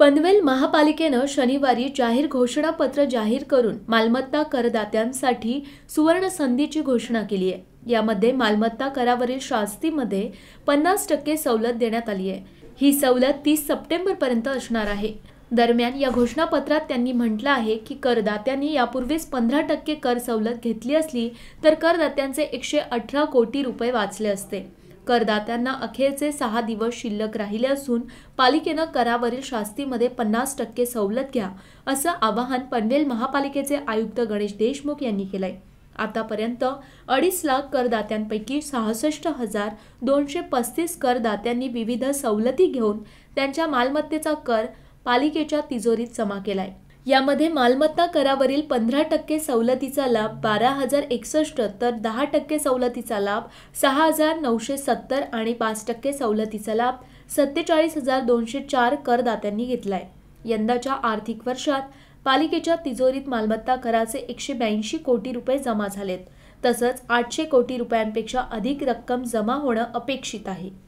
पनवेल महापालिकेनं शनिवारी जाहीर घोषणापत्र जाहीर करून मालमत्ता करदात्यांसाठी सुवर्ण संधीची घोषणा केली आहे यामध्ये मालमत्ता करावरील शास्तीमध्ये पन्नास टक्के सवलत देण्यात आली आहे ही सवलत तीस सप्टेंबरपर्यंत असणार आहे दरम्यान या घोषणापत्रात त्यांनी म्हटलं आहे की करदात्यांनी यापूर्वीच पंधरा टक्के कर सवलत घेतली असली तर करदात्यांचे एकशे अठरा कोटी रुपये वाचले असते करदात्यांना अखेरचे सहा दिवस शिल्लक राहिले असून पालिकेनं करावरील शास्तीमध्ये पन्नास टक्के सवलत घ्या असं आवाहन पनवेल महापालिकेचे आयुक्त गणेश देशमुख यांनी केलंय आतापर्यंत अडीच लाख करदात्यांपैकी सहासष्ट हजार दोनशे पस्तीस करदात्यांनी विविध सवलती घेऊन त्यांच्या मालमत्तेचा कर पालिकेच्या तिजोरीत जमा केलाय यामध्ये मालमत्ता करावरील पंधरा टक्के सवलतीचा लाभ बारा हजार एकसष्ट तर दहा टक्के सवलतीचा लाभ सहा हजार नऊशे सत्तर आणि पाच टक्के सवलतीचा लाभ सत्तेचाळीस हजार दोनशे चार करदात्यांनी घेतलाय यंदाच्या आर्थिक वर्षात पालिकेच्या तिजोरीत मालमत्ता कराचे एकशे ब्याऐंशी कोटी रुपये जमा झालेत तसंच आठशे कोटी रुपयांपेक्षा अधिक रक्कम जमा होणं अपेक्षित आहे